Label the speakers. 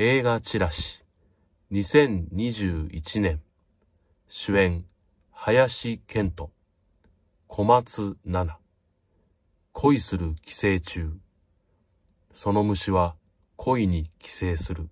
Speaker 1: 映画チラシ2021年主演林健人小松菜奈恋する寄生虫その虫は恋に寄生する